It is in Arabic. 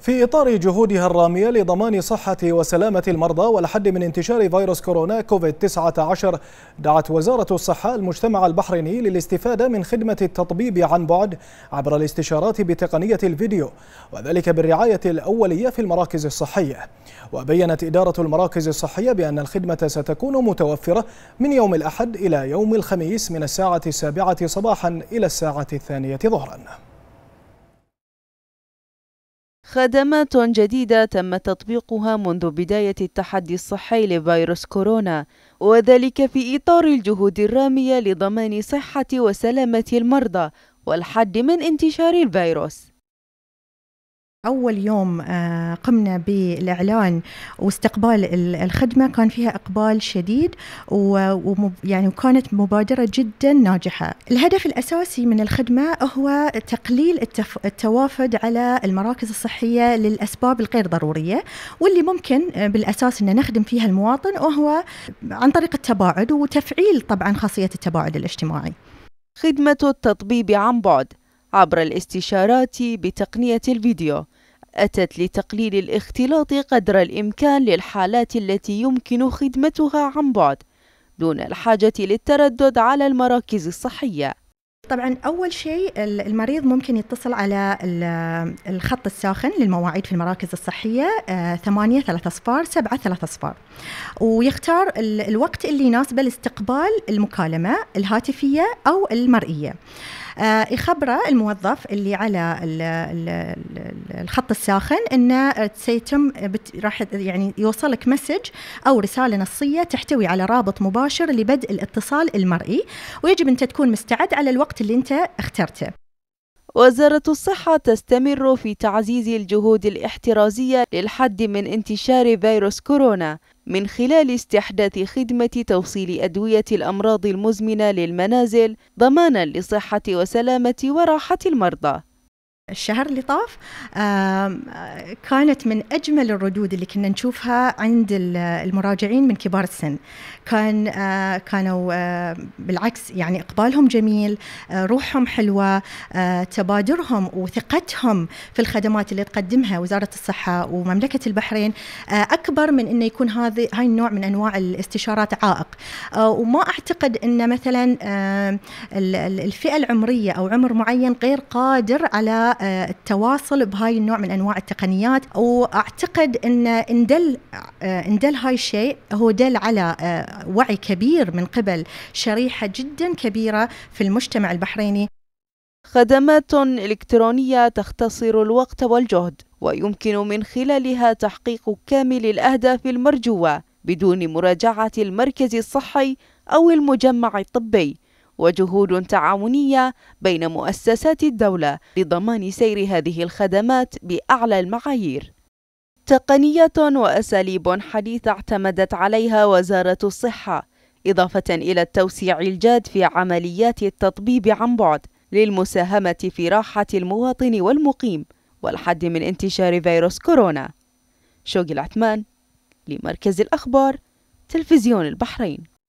في إطار جهودها الرامية لضمان صحة وسلامة المرضى والحد من انتشار فيروس كورونا كوفيد 19 دعت وزارة الصحة المجتمع البحريني للاستفادة من خدمة التطبيب عن بعد عبر الاستشارات بتقنية الفيديو وذلك بالرعاية الأولية في المراكز الصحية وبيّنت إدارة المراكز الصحية بأن الخدمة ستكون متوفرة من يوم الأحد إلى يوم الخميس من الساعة السابعة صباحا إلى الساعة الثانية ظهراً خدمات جديدة تم تطبيقها منذ بداية التحدي الصحي لفيروس كورونا وذلك في إطار الجهود الرامية لضمان صحة وسلامة المرضى والحد من انتشار الفيروس أول يوم آه، قمنا بالإعلان واستقبال الخدمة كان فيها إقبال شديد ويعني وكانت مبادرة جدا ناجحة الهدف الأساسي من الخدمة هو تقليل التوافد على المراكز الصحية للأسباب الغير ضرورية واللي ممكن آه، بالأساس أن نخدم فيها المواطن وهو عن طريق التباعد وتفعيل طبعا خاصية التباعد الاجتماعي خدمة التطبيب عن بعد عبر الاستشارات بتقنية الفيديو أتت لتقليل الاختلاط قدر الإمكان للحالات التي يمكن خدمتها عن بعد دون الحاجة للتردد على المراكز الصحية طبعا اول شيء المريض ممكن يتصل على الخط الساخن للمواعيد في المراكز الصحيه 8 3 اصفار 7 3 اصفار ويختار الوقت اللي يناسبه لاستقبال المكالمه الهاتفيه او المرئيه يخبره آه، الموظف اللي على الخط الساخن انه سيتم راح يعني يوصلك مسج او رساله نصيه تحتوي على رابط مباشر لبدء الاتصال المرئي ويجب انت تكون مستعد على الوقت اللي انت اخترته وزارة الصحة تستمر في تعزيز الجهود الاحترازية للحد من انتشار فيروس كورونا من خلال استحداث خدمة توصيل أدوية الأمراض المزمنة للمنازل ضمانا لصحة وسلامة وراحة المرضى الشهر اللي طاف كانت من أجمل الردود اللي كنا نشوفها عند المراجعين من كبار السن كان آه، كانوا آه، بالعكس يعني إقبالهم جميل آه، روحهم حلوة تبادرهم وثقتهم في الخدمات اللي تقدمها وزارة الصحة ومملكة البحرين أكبر من أنه يكون هذه هاي النوع من أنواع الاستشارات عائق وما أعتقد أن مثلا الفئة العمرية أو عمر معين غير قادر على آه، التواصل بهاي النوع من انواع التقنيات واعتقد ان اندل اندل آه، هاي الشيء هو دل على آه، وعي كبير من قبل شريحه جدا كبيره في المجتمع البحريني خدمات الكترونيه تختصر الوقت والجهد ويمكن من خلالها تحقيق كامل الاهداف المرجوه بدون مراجعه المركز الصحي او المجمع الطبي وجهود تعاونية بين مؤسسات الدولة لضمان سير هذه الخدمات بأعلى المعايير. تقنيات وأساليب حديثة اعتمدت عليها وزارة الصحة، إضافة إلى التوسيع الجاد في عمليات التطبيب عن بعد للمساهمة في راحة المواطن والمقيم والحد من انتشار فيروس كورونا. شوقي العثمان لمركز الأخبار تلفزيون البحرين